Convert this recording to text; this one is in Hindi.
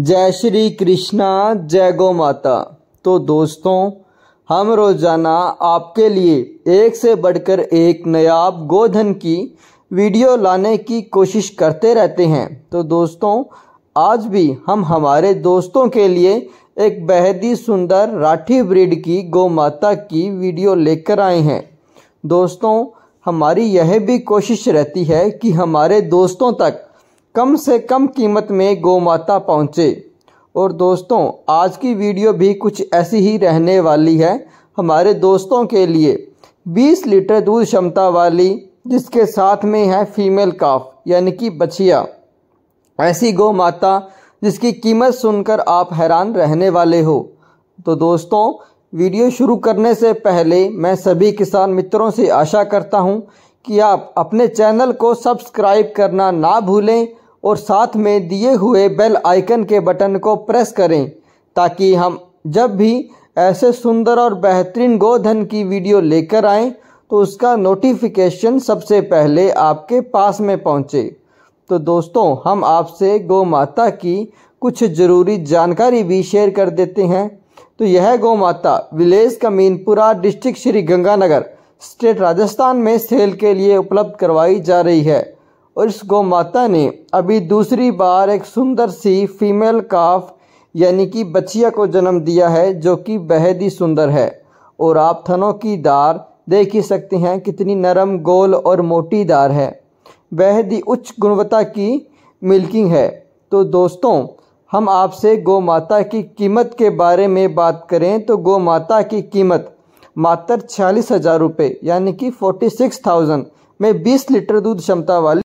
जय श्री कृष्णा जय गो माता तो दोस्तों हम रोज़ाना आपके लिए एक से बढ़कर एक नयाब गोधन की वीडियो लाने की कोशिश करते रहते हैं तो दोस्तों आज भी हम हमारे दोस्तों के लिए एक बेहद ही सुंदर राठी ब्रिड की गौ माता की वीडियो लेकर आए हैं दोस्तों हमारी यह भी कोशिश रहती है कि हमारे दोस्तों तक कम से कम कीमत में गौमाता पहुँचे और दोस्तों आज की वीडियो भी कुछ ऐसी ही रहने वाली है हमारे दोस्तों के लिए 20 लीटर दूध क्षमता वाली जिसके साथ में है फीमेल काफ यानी कि बछिया ऐसी गौ माता जिसकी कीमत सुनकर आप हैरान रहने वाले हो तो दोस्तों वीडियो शुरू करने से पहले मैं सभी किसान मित्रों से आशा करता हूँ कि आप अपने चैनल को सब्सक्राइब करना ना भूलें और साथ में दिए हुए बेल आइकन के बटन को प्रेस करें ताकि हम जब भी ऐसे सुंदर और बेहतरीन गोधन की वीडियो लेकर आएं तो उसका नोटिफिकेशन सबसे पहले आपके पास में पहुँचे तो दोस्तों हम आपसे गौ माता की कुछ ज़रूरी जानकारी भी शेयर कर देते हैं तो यह गौ माता village Kaminpura district Shri Ganganagar state Rajasthan में सेल के लिए उपलब्ध करवाई जा रही है और इस गौ माता ने अभी दूसरी बार एक सुंदर सी फीमेल काफ यानी कि बच्चिया को जन्म दिया है जो कि बेहद ही सुंदर है और आप थनों की दार देख ही सकते हैं कितनी नरम गोल और मोटी दार है बेहद ही उच्च गुणवत्ता की मिल्किंग है तो दोस्तों हम आपसे गौ माता की कीमत के बारे में बात करें तो गौ माता की कीमत मात्र छियालीस हज़ार रुपये यानी कि फोर्टी सिक्स थाउजेंड में बीस लीटर दूध क्षमता वाली